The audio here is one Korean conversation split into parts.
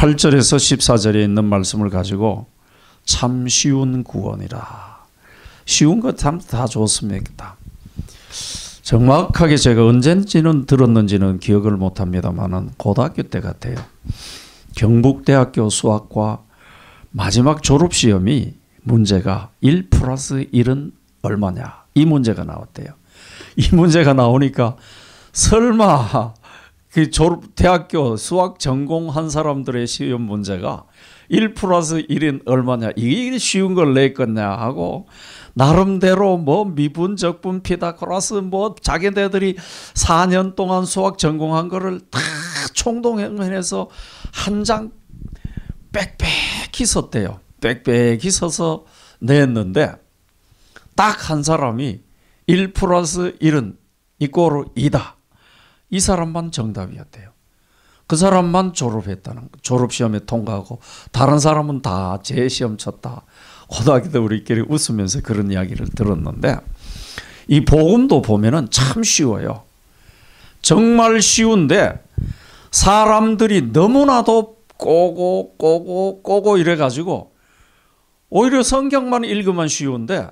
8절에서 14절에 있는 말씀을 가지고 참 쉬운 구원이라. 쉬운 것 참 다 좋습니다. 정확하게 제가 언젠지는 들었는지는 기억을 못합니다만 고등학교 때 같아요. 경북대학교 수학과 마지막 졸업시험이 문제가 1 플러스 1은 얼마냐 이 문제가 나왔대요. 이 문제가 나오니까 설마 그 졸업 대학교 수학 전공한 사람들의 시험 문제가 1 플러스 1은 얼마냐 이게 쉬운 걸 냈겠냐 하고 나름대로 뭐 미분 적분 피다코라스뭐 자기네들이 4년 동안 수학 전공한 거를 다 총동원해서 한 장 빽빽히 썼대요. 빽빽히 써서 냈는데 딱 한 사람이 1 플러스 1은 이꼬로 2다. 이 사람만 정답이었대요. 그 사람만 졸업했다는 졸업시험에 통과하고 다른 사람은 다 재시험 쳤다. 고등학교 때 우리끼리 웃으면서 그런 이야기를 들었는데 이 복음도 보면참 쉬워요. 정말 쉬운데 사람들이 너무나도 꼬고 꼬고 꼬고 이래 가지고 오히려 성경만 읽으면 쉬운데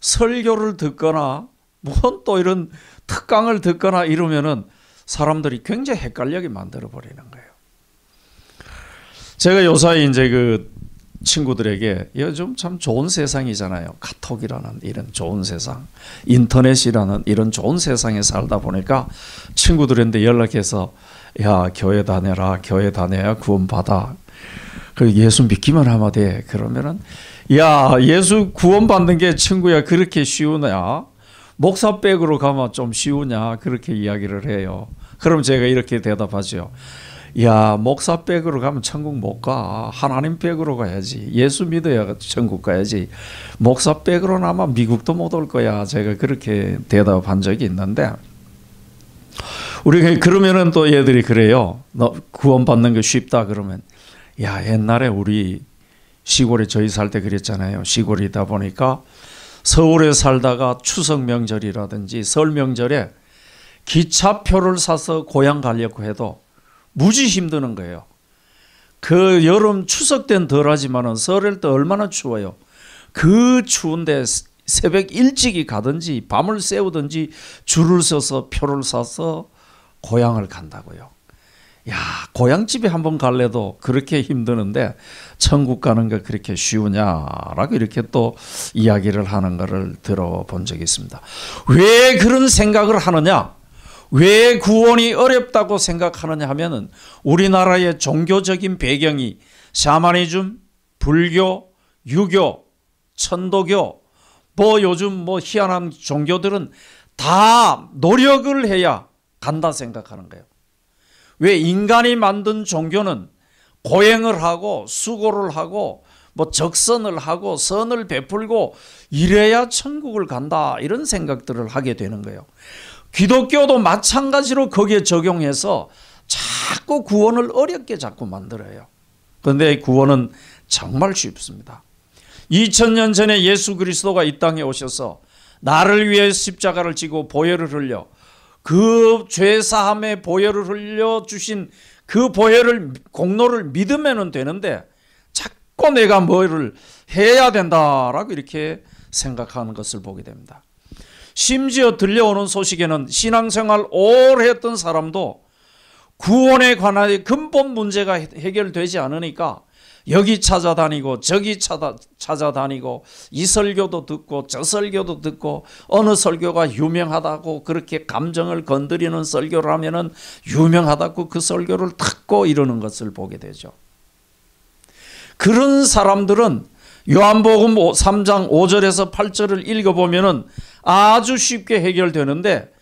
설교를 듣거나 무슨 또 이런 특강을 듣거나 이러면은 사람들이 굉장히 헷갈리게 만들어 버리는 거예요. 제가 요사이 이제 그 친구들에게 요즘 참 좋은 세상이잖아요. 카톡이라는 이런 좋은 세상, 인터넷이라는 이런 좋은 세상에 살다 보니까 친구들한테 연락해서 야 교회 다녀라, 교회 다녀야 구원 받아. 그 예수 믿기만 하면 돼. 그러면은 야 예수 구원 받는 게 친구야 그렇게 쉬우냐? 목사백으로 가면 좀 쉬우냐 그렇게 이야기를 해요. 그럼 제가 이렇게 대답하죠. 야 목사 백으로 가면 천국 못 가. 하나님 백으로 가야지. 예수 믿어야 천국 가야지. 목사 백으로는 아마 미국도 못 올 거야. 제가 그렇게 대답한 적이 있는데 우리가 그러면은 또 얘들이 그래요. 너 구원 받는 게 쉽다 그러면 야 옛날에 우리 시골에 저희 살 때 그랬잖아요. 시골이다 보니까 서울에 살다가 추석 명절이라든지 설 명절에 기차표를 사서 고향 가려고 해도 무지 힘드는 거예요. 그 여름 추석 땐덜하지만 설일 때 얼마나 추워요. 그 추운데 새벽 일찍이 가든지 밤을 새우든지 줄을 서서 표를 사서 고향을 간다고요. 야, 고향집에 한 번 갈래도 그렇게 힘드는데 천국 가는 게 그렇게 쉬우냐라고 이렇게 또 이야기를 하는 것을 들어본 적이 있습니다. 왜 그런 생각을 하느냐? 왜 구원이 어렵다고 생각하느냐 하면은 우리나라의 종교적인 배경이 샤머니즘, 불교, 유교, 천도교 뭐 요즘 뭐 희한한 종교들은 다 노력을 해야 간다 생각하는 거예요. 왜 인간이 만든 종교는 고행을 하고 수고를 하고 뭐 적선을 하고 선을 베풀고 이래야 천국을 간다 이런 생각들을 하게 되는 거예요. 기독교도 마찬가지로 거기에 적용해서 자꾸 구원을 어렵게 자꾸 만들어요. 그런데 구원은 정말 쉽습니다. 2000년 전에 예수 그리스도가 이 땅에 오셔서 나를 위해 십자가를 지고 보혈을 흘려 그 죄사함의 보혈을 흘려주신 그 보혈을 공로를 믿으면 되는데 자꾸 내가 뭐를 해야 된다라고 이렇게 생각하는 것을 보게 됩니다. 심지어 들려오는 소식에는 신앙생활 오래 했던 사람도 구원에 관한 근본 문제가 해결되지 않으니까 여기 찾아다니고 저기 찾아, 찾아다니고 이 설교도 듣고 저 설교도 듣고 어느 설교가 유명하다고 그렇게 감정을 건드리는 설교를 하면은 유명하다고 그 설교를 듣고 이러는 것을 보게 되죠. 그런 사람들은 요한복음 3장 5절에서 8절을 읽어보면은 아주 쉽게 해결되는데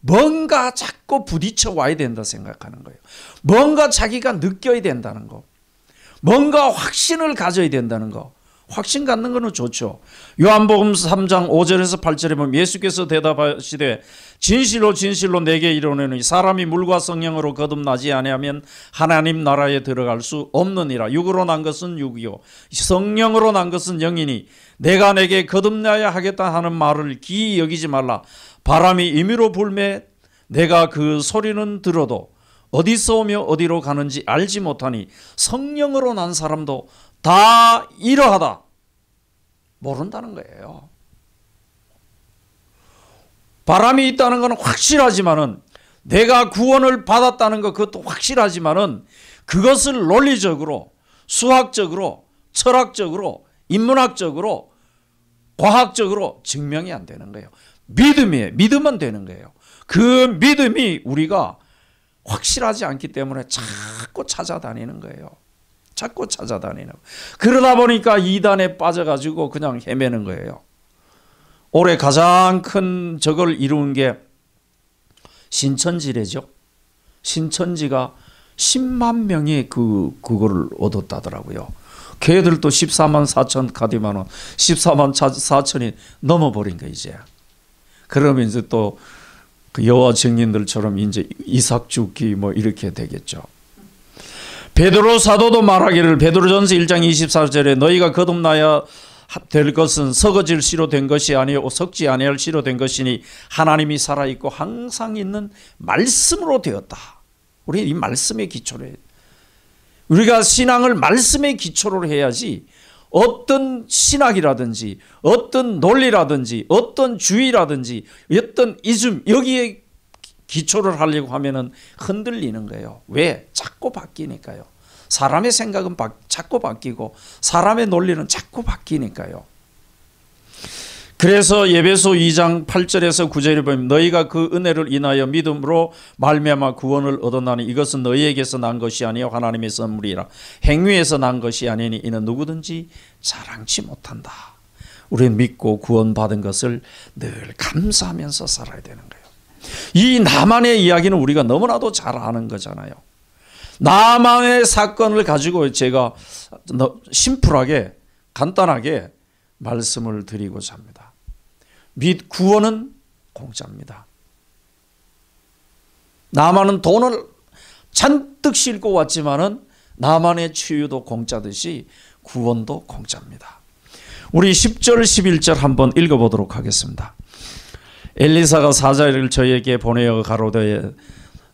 뭔가 자꾸 부딪혀 와야 된다 생각하는 거예요. 뭔가 자기가 느껴야 된다는 거. 뭔가 확신을 가져야 된다는 거. 확신 갖는 거는 좋죠. 요한복음 3장 5절에서 8절에 보면 예수께서 대답하시되 진실로 진실로 내게 이르노니 사람이 물과 성령으로 거듭나지 아니하면 하나님 나라에 들어갈 수 없느니라. 육으로 난 것은 육이요 성령으로 난 것은 영이니 내가 내게 거듭나야 하겠다 하는 말을 기이 여기지 말라. 바람이 임의로 불매 내가 그 소리는 들어도 어디서 오며 어디로 가는지 알지 못하니 성령으로 난 사람도 다 이러하다. 모른다는 거예요. 바람이 있다는 건 확실하지만은 내가 구원을 받았다는 것 그것도 확실하지만은 그것을 논리적으로 수학적으로 철학적으로 인문학적으로 과학적으로 증명이 안 되는 거예요. 믿음이에요. 믿으면 되는 거예요. 그 믿음이 우리가 확실하지 않기 때문에 자꾸 찾아다니는 거예요. 자꾸 찾아다니는 거예요. 그러다 보니까 이단에 빠져가지고 그냥 헤매는 거예요. 올해 가장 큰 적을 이룬 게 신천지래죠. 신천지가 10만 명이 그, 그거를 얻었다더라고요. 걔들도 14만 4천 가디만원, 14만 4천이 넘어버린 거예요 이제. 그러면 이제 또그 여호와 증인들처럼 이제 이삭 죽기 뭐 이렇게 되겠죠. 베드로 사도도 말하기를 베드로전서 1장 24절에 너희가 거듭나야 될 것은 썩어질 씨로 된 것이 아니요 썩지 아니할 씨로 된 것이니 하나님이 살아 있고 항상 있는 말씀으로 되었다. 우리 이 말씀의 기초를 우리가 신앙을 말씀의 기초로 해야지 어떤 신학이라든지 어떤 논리라든지 어떤 주의라든지 어떤 이즘 여기에 기초를 하려고 하면은 흔들리는 거예요. 왜? 자꾸 바뀌니까요. 사람의 생각은 바, 자꾸 바뀌고 사람의 논리는 자꾸 바뀌니까요. 그래서 예배소 2장 8절에서 9절을 보면 너희가 그 은혜를 인하여 믿음으로 말미암아 구원을 얻었나니 이것은 너희에게서 난 것이 아니요 하나님의 선물이라 행위에서 난 것이 아니니 이는 누구든지 자랑치 못한다. 우리는 믿고 구원받은 것을 늘 감사하면서 살아야 되는 거예요. 이 나만의 이야기는 우리가 너무나도 잘 아는 거잖아요. 나만의 사건을 가지고 제가 심플하게 간단하게 말씀을 드리고자 합니다. 및 구원은 공짜입니다. 나만은 돈을 잔뜩 싣고 왔지만은 나만의 치유도 공짜듯이 구원도 공짜입니다. 우리 10절 11절 한번 읽어보도록 하겠습니다. 엘리사가 사자를 저에게 보내어 가로되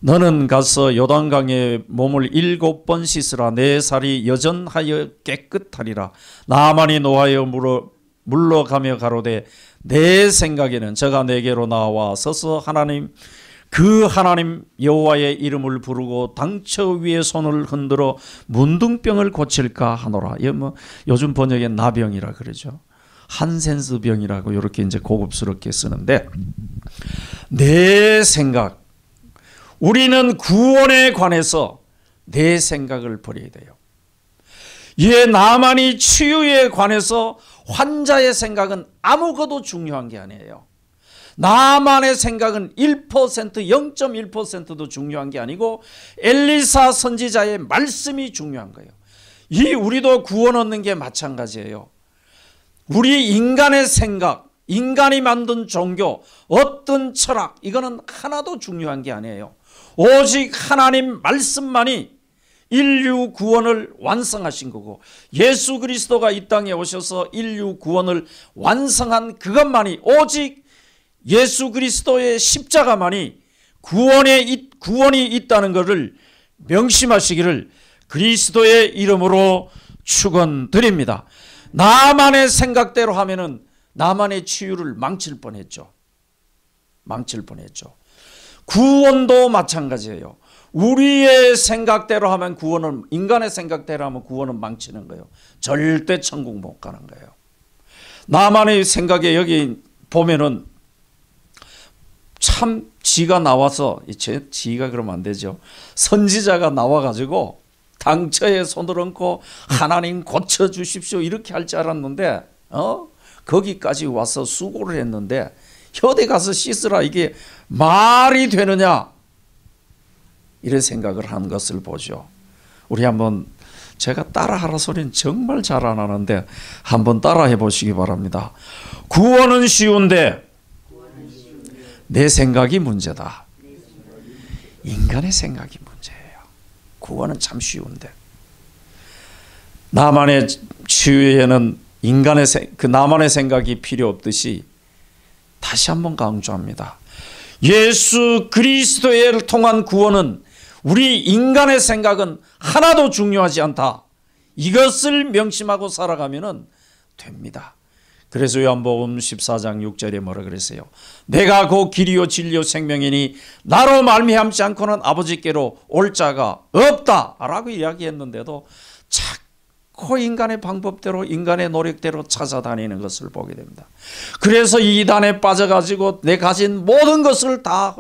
너는 가서 요단강에 몸을 일곱 번 씻으라 내 살이 여전하여 깨끗하리라 나만이 노하여 물어 물러가며 가로되 내 생각에는 저가 내게로 나와 서서 하나님 그 하나님 여호와의 이름을 부르고 당처 위에 손을 흔들어 문둥병을 고칠까 하노라. 뭐 요즘 번역에 나병이라 그러죠. 한센스 병이라고 이렇게 이제 고급스럽게 쓰는데 내 생각 우리는 구원에 관해서 내 생각을 버려야 돼요. 예 나만이 치유에 관해서 환자의 생각은 아무것도 중요한 게 아니에요. 나만의 생각은 1% 0.1%도 중요한 게 아니고 엘리사 선지자의 말씀이 중요한 거예요. 이 우리도 구원 얻는 게 마찬가지예요. 우리 인간의 생각, 인간이 만든 종교, 어떤 철학 이거는 하나도 중요한 게 아니에요. 오직 하나님 말씀만이 인류 구원을 완성하신 거고 예수 그리스도가 이 땅에 오셔서 인류 구원을 완성한 그것만이 오직 예수 그리스도의 십자가만이 구원에 구원이 있다는 것을 명심하시기를 그리스도의 이름으로 축원드립니다. 나만의 생각대로 하면은 나만의 치유를 망칠 뻔했죠. 망칠 뻔했죠. 구원도 마찬가지예요. 우리의 생각대로 하면 구원은 인간의 생각대로 하면 구원은 망치는 거예요. 절대 천국 못 가는 거예요. 나만의 생각에 여기 보면은 참 지가 나와서 제, 지가 그러면 안 되죠. 선지자가 나와 가지고 당처에 손을 얹고 하나님 고쳐 주십시오 이렇게 할 줄 알았는데 어? 거기까지 와서 수고를 했는데 혀대 가서 씻으라 이게 말이 되느냐? 이런 생각을 한 것을 보죠. 우리 한번 제가 따라하라 소리는 정말 잘 안 하는데 한번 따라해 보시기 바랍니다. 구원은 쉬운데 내 생각이 문제다. 인간의 생각이 문제예요. 구원은 참 쉬운데 나만의 치유에는 인간의 그 나만의 생각이 필요 없듯이 다시 한번 강조합니다. 예수 그리스도를 통한 구원은 우리 인간의 생각은 하나도 중요하지 않다. 이것을 명심하고 살아가면 됩니다. 그래서 요한복음 14장 6절에 뭐라 그랬어요? 내가 곧 그 길이요 진리요 생명이니 나로 말미암지 않고는 아버지께로 올 자가 없다라고 이야기했는데도 자꾸 인간의 방법대로 인간의 노력대로 찾아다니는 것을 보게 됩니다. 그래서 이단에 빠져가지고 내 가진 모든 것을 다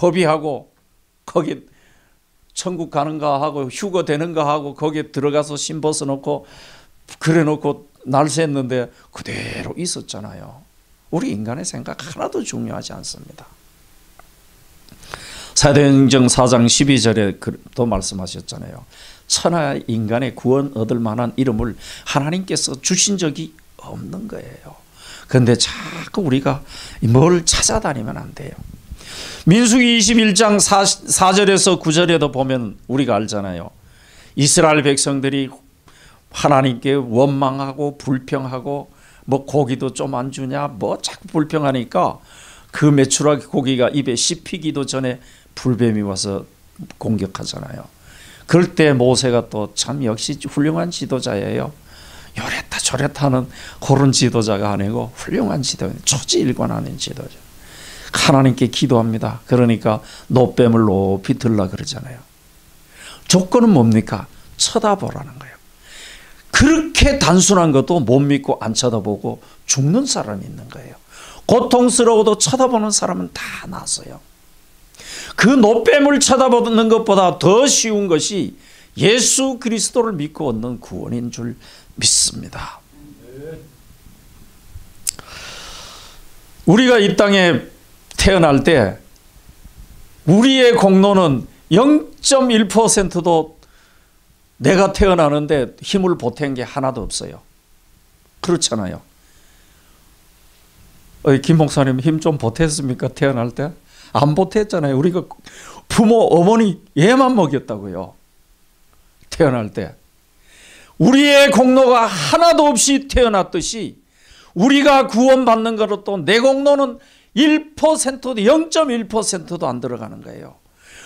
허비하고 거기 천국 가는가 하고 휴거 되는가 하고 거기에 들어가서 신 벗어놓고 그래놓고 날 샜는데 그대로 있었잖아요. 우리 인간의 생각 하나도 중요하지 않습니다. 사도행정 4장 12절에도 그- 말씀하셨잖아요. 천하 인간의 구원 얻을 만한 이름을 하나님께서 주신 적이 없는 거예요. 그런데 자꾸 우리가 뭘 찾아다니면 안 돼요. 민수기 21장 4, 4절에서 9절에도 보면 우리가 알잖아요. 이스라엘 백성들이 하나님께 원망하고 불평하고 뭐 고기도 좀 안 주냐 뭐 자꾸 불평하니까 그 메추라기 고기가 입에 씹히기도 전에 불뱀이 와서 공격하잖아요. 그럴 때 모세가 또 참 역시 훌륭한 지도자예요. 요랬다 저랬다 는 그런 지도자가 아니고 훌륭한 지도자, 초지일관하는 지도자. 하나님께 기도합니다. 그러니까 노뱀을 높이 들라 그러잖아요. 조건은 뭡니까? 쳐다보라는 거예요. 그렇게 단순한 것도 못 믿고 안 쳐다보고 죽는 사람이 있는 거예요. 고통스러워도 쳐다보는 사람은 다 나서요. 그 노뱀을 쳐다보는 것보다 더 쉬운 것이 예수 그리스도를 믿고 얻는 구원인 줄 믿습니다. 우리가 이 땅에 태어날 때 우리의 공로는 0.1%도 내가 태어나는데 힘을 보탠 게 하나도 없어요. 그렇잖아요. 김 목사님 힘 좀 보탰습니까? 태어날 때? 안 보탰잖아요. 우리가 부모, 어머니 얘만 먹였다고요. 태어날 때. 우리의 공로가 하나도 없이 태어났듯이 우리가 구원받는 것또내 공로는 1%도 0.1%도 안 들어가는 거예요.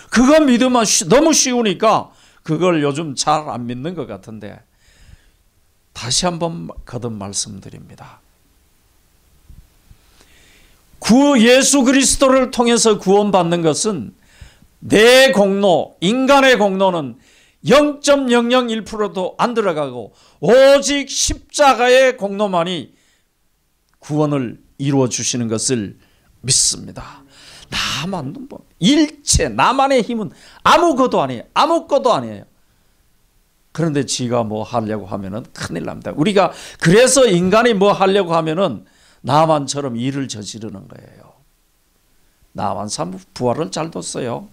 그거 믿으면 너무 쉬우니까 그걸 요즘 잘 안 믿는 것 같은데 다시 한번 거듭 말씀드립니다. 구 예수 그리스도를 통해서 구원받는 것은 내 공로, 인간의 공로는 0.001%도 안 들어가고 오직 십자가의 공로만이 구원을 이루어 주시는 것을 믿습니다. 나만 뭐 일체 나만의 힘은 아무것도 아니에요. 아무것도 아니에요. 그런데 지가 뭐 하려고 하면은 큰일 납니다. 우리가 그래서 인간이 뭐 하려고 하면은 나만처럼 일을 저지르는 거예요. 나만 참 부활을 잘 뒀어요.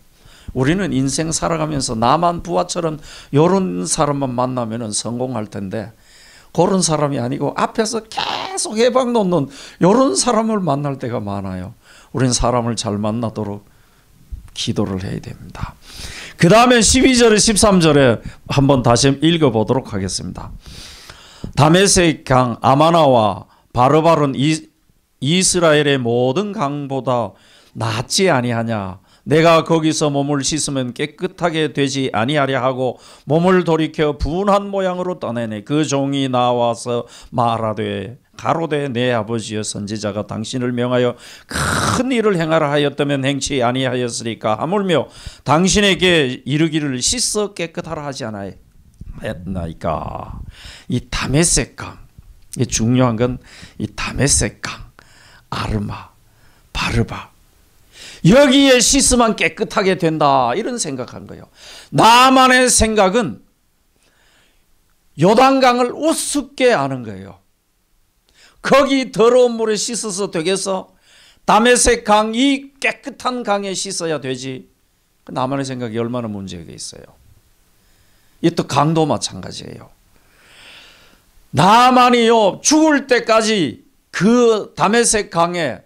우리는 인생 살아가면서 나만 부하처럼 요런 사람만 만나면 성공할 텐데 그런 사람이 아니고 앞에서 계속 해방 놓는 요런 사람을 만날 때가 많아요. 우리는 사람을 잘 만나도록 기도를 해야 됩니다. 그 다음에 12절에 13절에 한번 다시 읽어보도록 하겠습니다. 다메섹 강 아마나와 바르바론 이스라엘의 모든 강보다 낫지 아니하냐 내가 거기서 몸을 씻으면 깨끗하게 되지 아니하랴 하고 몸을 돌이켜 분한 모양으로 떠내네 그 종이 나와서 말하되 가로되 내 아버지여 선지자가 당신을 명하여 큰 일을 행하라 하였다면 행치 아니하였으리까 하물며 당신에게 이르기를 씻어 깨끗하라 하지 않하나이까이 다메섹 강이 중요한 건 이 다메섹 강 아르마 바르바 여기에 씻으면 깨끗하게 된다 이런 생각한 거예요. 나만의 생각은 요단강을 우습게 아는 거예요. 거기 더러운 물에 씻어서 되겠어? 담에색 강이 깨끗한 강에 씻어야 되지. 그 나만의 생각이 얼마나 문제가 있어요. 이 또 강도 마찬가지예요. 나만이요 죽을 때까지 그 다메섹 강에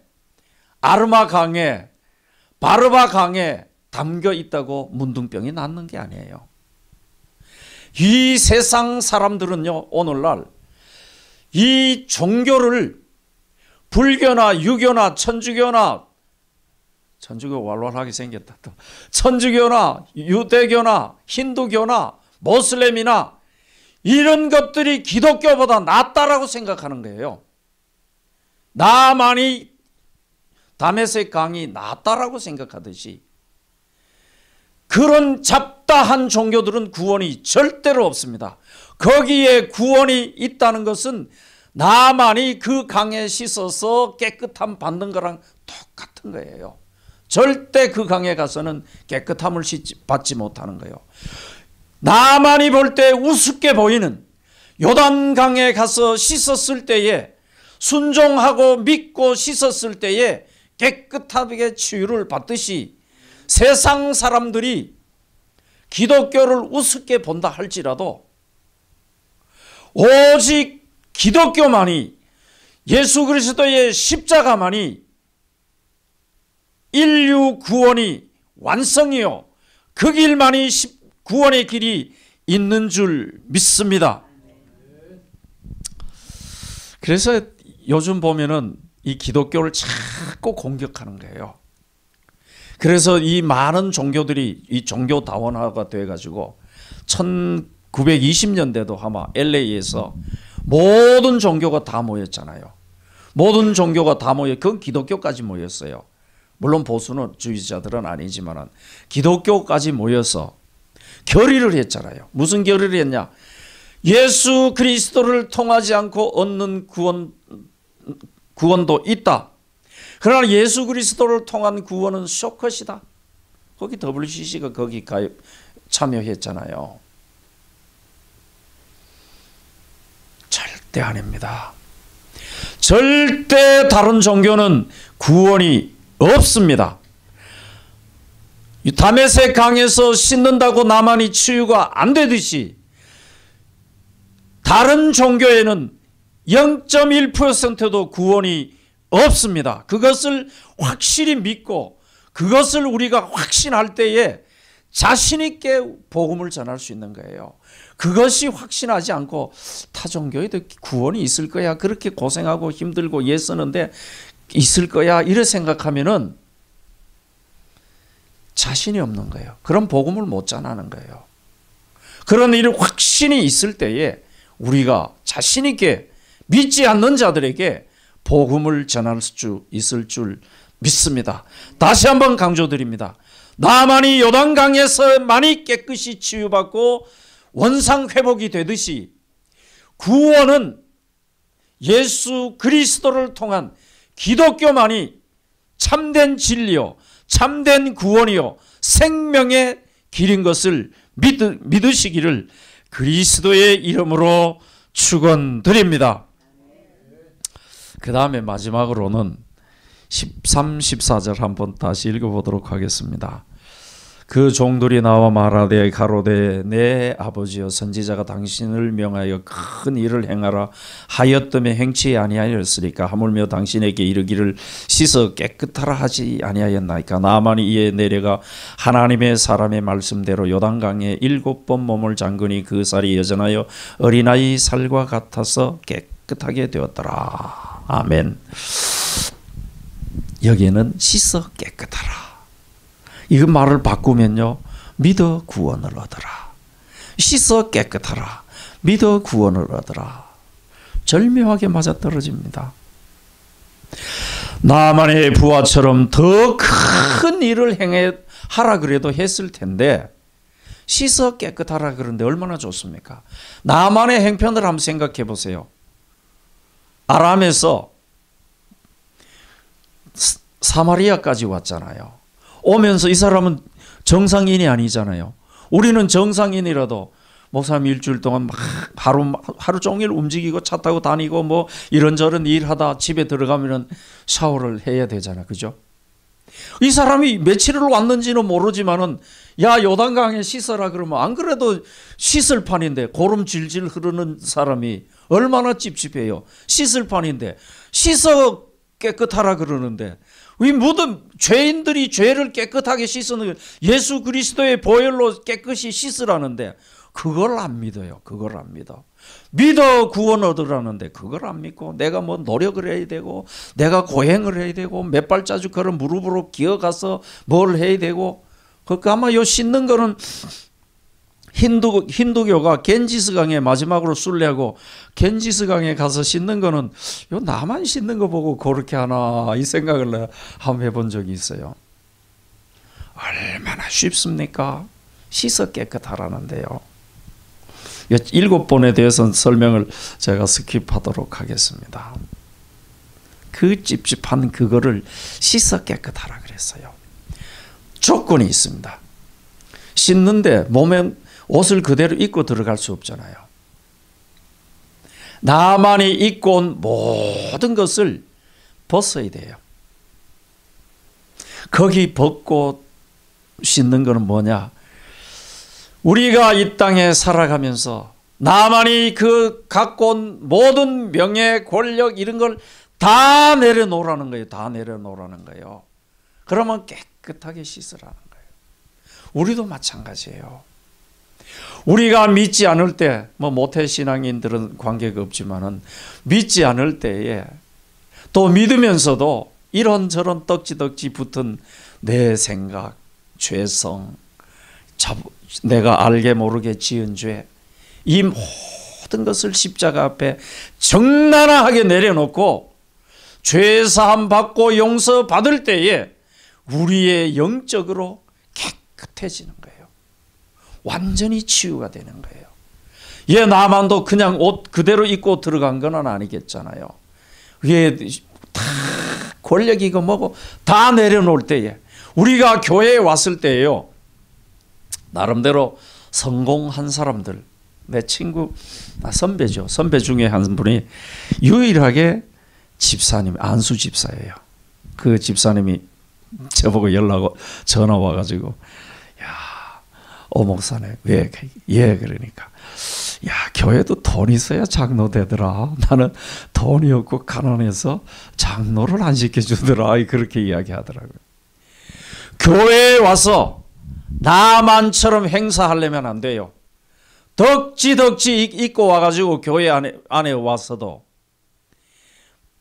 아르마 강에 바르바 강에 담겨 있다고 문둥병이 낫는 게 아니에요. 이 세상 사람들은요 오늘날 이 종교를 불교나 유교나 천주교나 천주교 왈왈하게 생겼다. 또 천주교나 유대교나 힌두교나 모슬렘이나 이런 것들이 기독교보다 낫다라고 생각하는 거예요. 나만이 담에색 강이 낫다라고 생각하듯이 그런 잡다한 종교들은 구원이 절대로 없습니다. 거기에 구원이 있다는 것은 나만이 그 강에 씻어서 깨끗함 받는 거랑 똑같은 거예요. 절대 그 강에 가서는 깨끗함을 받지 못하는 거예요. 나만이 볼 때 우습게 보이는 요단강에 가서 씻었을 때에 순종하고 믿고 씻었을 때에 깨끗하게 치유를 받듯이 세상 사람들이 기독교를 우습게 본다 할지라도 오직 기독교만이 예수 그리스도의 십자가만이 인류 구원이 완성이요 그 길만이 구원의 길이 있는 줄 믿습니다. 그래서 요즘 보면은 이 기독교를 자꾸 공격하는 거예요. 그래서 이 많은 종교들이 이 종교다원화가 돼가지고 천 920년대도 아마 LA에서 모든 종교가 다 모였잖아요. 모든 종교가 다 모여 그 기독교까지 모였어요. 물론 보수는 주의자들은 아니지만 기독교까지 모여서 결의를 했잖아요. 무슨 결의를 했냐? 예수 그리스도를 통하지 않고 얻는 구원 구원도 있다. 그러나 예수 그리스도를 통한 구원은 쇼컷이다. 거기 WCC가 거기 가입 참여했잖아요. 절대 아닙니다. 절대 다른 종교는 구원이 없습니다. 다메섹 강에서 씻는다고 나만이 치유가 안 되듯이 다른 종교에는 0.1%도 구원이 없습니다. 그것을 확실히 믿고 그것을 우리가 확신할 때에 자신있게 복음을 전할 수 있는 거예요. 그것이 확신하지 않고 타 종교에도 구원이 있을 거야. 그렇게 고생하고 힘들고 예쓰는데 있을 거야. 이래 생각하면은 자신이 없는 거예요. 그런 복음을 못 전하는 거예요. 그런 일 확신이 있을 때에 우리가 자신 있게 믿지 않는 자들에게 복음을 전할 수 있을 줄 믿습니다. 다시 한번 강조드립니다. 나만이 요단강에서 많이 깨끗이 치유받고 원상 회복이 되듯이 구원은 예수 그리스도를 통한 기독교만이 참된 진리요 참된 구원이요 생명의 길인 것을 믿, 믿으시기를 그리스도의 이름으로 축원드립니다. 그 다음에 마지막으로는 13, 14절 한번 다시 읽어보도록 하겠습니다. 그 종들이 나와 말하되 가로되 내 아버지여 선지자가 당신을 명하여 큰 일을 행하라 하였더니 행치 아니하였으니까 하물며 당신에게 이르기를 씻어 깨끗하라 하지 아니하였나이까 나만이 이에 내려가 하나님의 사람의 말씀대로 요단강에 일곱 번 몸을 잠그니 그 살이 여전하여 어린아이 살과 같아서 깨끗하게 되었더라 아멘 여기에는 씻어 깨끗하라 이거 말을 바꾸면요. 믿어 구원을 얻어라. 씻어 깨끗하라. 믿어 구원을 얻어라. 절묘하게 맞아떨어집니다. 나만의 부하처럼 더 큰 일을 행해 하라 그래도 했을 텐데 씻어 깨끗하라 그런데 얼마나 좋습니까? 나만의 행편을 한번 생각해 보세요. 아람에서 사마리아까지 왔잖아요. 오면서 이 사람은 정상인이 아니잖아요. 우리는 정상인이라도 목사님 일주일 동안 막 하루 하루 종일 움직이고 차 타고 다니고 뭐 이런저런 일하다 집에 들어가면은 샤워를 해야 되잖아. 그죠? 이 사람이 며칠을 왔는지는 모르지만은 야 요단강에 씻어라 그러면 안 그래도 씻을 판인데 고름 질질 흐르는 사람이 얼마나 찝찝해요. 씻을 판인데 씻어 깨끗하라 그러는데 우리 모든 죄인들이 죄를 깨끗하게 씻는 예수 그리스도의 보혈로 깨끗이 씻으라는데 그걸 안 믿어요. 그걸 안 믿어. 믿어 구원 얻으라는데 그걸 안 믿고 내가 뭐 노력을 해야 되고 내가 고행을 해야 되고 몇 발자주 걸어 무릎으로 기어가서 뭘 해야 되고 그러니까 아마 요 씻는 거는 힌두 힌두교가 겐지스강에 마지막으로 순례하고 겐지스강에 가서 씻는 거는 요 나만 씻는 거 보고 그렇게 하나 이 생각을 한번 해본 적이 있어요. 얼마나 쉽습니까? 씻어 깨끗하라는데요. 일곱 번에 대해서 는 설명을 제가 스킵하도록 하겠습니다. 그 찝찝한 그거를 씻어 깨끗하라 그랬어요. 조건이 있습니다. 씻는데 몸에 옷을 그대로 입고 들어갈 수 없잖아요. 나만이 입고 온 모든 것을 벗어야 돼요. 거기 벗고 씻는 것은 뭐냐? 우리가 이 땅에 살아가면서 나만이 그 갖고 온 모든 명예, 권력 이런 걸 다 내려놓으라는 거예요. 다 내려놓으라는 거예요. 그러면 깨끗하게 씻으라는 거예요. 우리도 마찬가지예요. 우리가 믿지 않을 때, 뭐 모태신앙인들은 관계가 없지만은 믿지 않을 때에 또 믿으면서도 이런저런 떡지덕지 붙은 내 생각, 죄성, 내가 알게 모르게 지은 죄, 이 모든 것을 십자가 앞에 정나라하게 내려놓고 죄사함 받고 용서 받을 때에 우리의 영적으로 깨끗해지는 거예요. 완전히 치유가 되는 거예요. 예, 나만도 그냥 옷 그대로 입고 들어간 건 아니겠잖아요. 예, 다 권력이고 뭐고 다 내려놓을 때에 우리가 교회에 왔을 때에요. 나름대로 성공한 사람들 내 친구 아, 선배죠. 선배 중에 한 분이 유일하게 집사님 안수 집사예요. 그 집사님이 저보고 연락 전화 와가지고 어 목사네 왜? 예 그러니까 야 교회도 돈 있어야 장로 되더라. 나는 돈이 없고 가난해서 장로를 안 시켜주더라. 그렇게 이야기하더라고요. 교회에 와서 나만처럼 행사하려면 안 돼요. 덕지덕지 입고 와가지고 교회 안에, 안에 와서도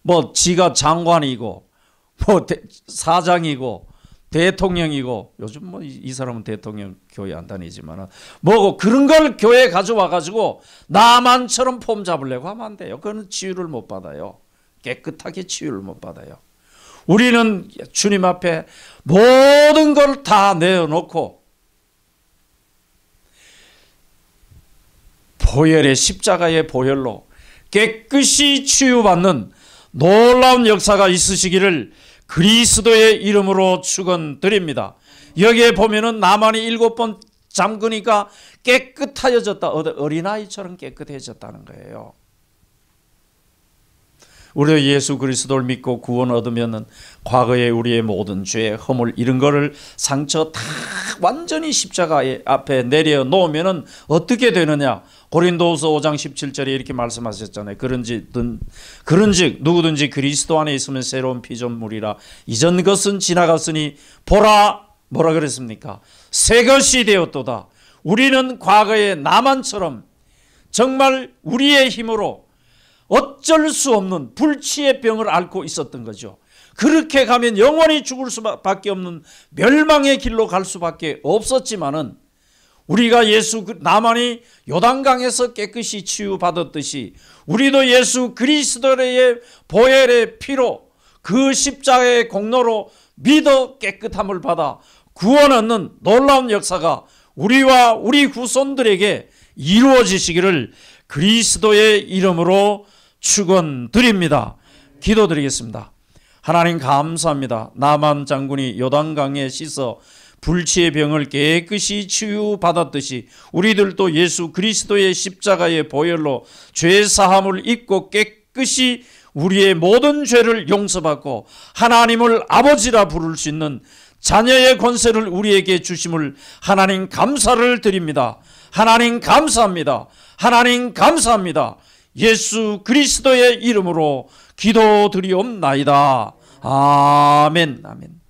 뭐 지가 장관이고 뭐 사장이고 대통령이고 요즘 뭐 이 사람은 대통령 교회 안 다니지만 뭐고 그런 걸 교회에 가져와 가지고 나만처럼 폼 잡으려고 하면 안 돼요. 그거는 치유를 못 받아요. 깨끗하게 치유를 못 받아요. 우리는 주님 앞에 모든 걸 다 내어놓고 보혈의 십자가의 보혈로 깨끗이 치유받는 놀라운 역사가 있으시기를 그리스도의 이름으로 축원드립니다. 여기에 보면은 나만이 일곱 번 잠그니까 깨끗하여졌다. 어린아이처럼 깨끗해졌다는 거예요. 우리도 예수 그리스도를 믿고 구원 얻으면은 과거에 우리의 모든 죄, 허물 이런 거를 상처 다 완전히 십자가 앞에 내려 놓으면은 어떻게 되느냐? 고린도후서 5장 17절에 이렇게 말씀하셨잖아요. 그런지 그런즉 누구든지 그리스도 안에 있으면 새로운 피조물이라 이전 것은 지나갔으니 보라 뭐라 그랬습니까? 새 것이 되었도다. 우리는 과거의 나만처럼 정말 우리의 힘으로 어쩔 수 없는 불치의 병을 앓고 있었던 거죠. 그렇게 가면 영원히 죽을 수밖에 없는 멸망의 길로 갈 수밖에 없었지만은 우리가 예수 그, 나만이 요단강에서 깨끗이 치유받았듯이 우리도 예수 그리스도의 보혈의 피로 그 십자가의 공로로 믿어 깨끗함을 받아 구원 얻는 놀라운 역사가 우리와 우리 후손들에게 이루어지시기를 그리스도의 이름으로 축원드립니다. 기도드리겠습니다. 하나님 감사합니다. 나만 장군이 요단강에 씻어 불치의 병을 깨끗이 치유받았듯이 우리들도 예수 그리스도의 십자가의 보혈로 죄 사함을 입고 깨끗이 우리의 모든 죄를 용서받고 하나님을 아버지라 부를 수 있는 자녀의 권세를 우리에게 주심을 하나님 감사를 드립니다. 하나님 감사합니다. 하나님 감사합니다. 예수 그리스도의 이름으로 기도드리옵나이다. 아멘. 아멘.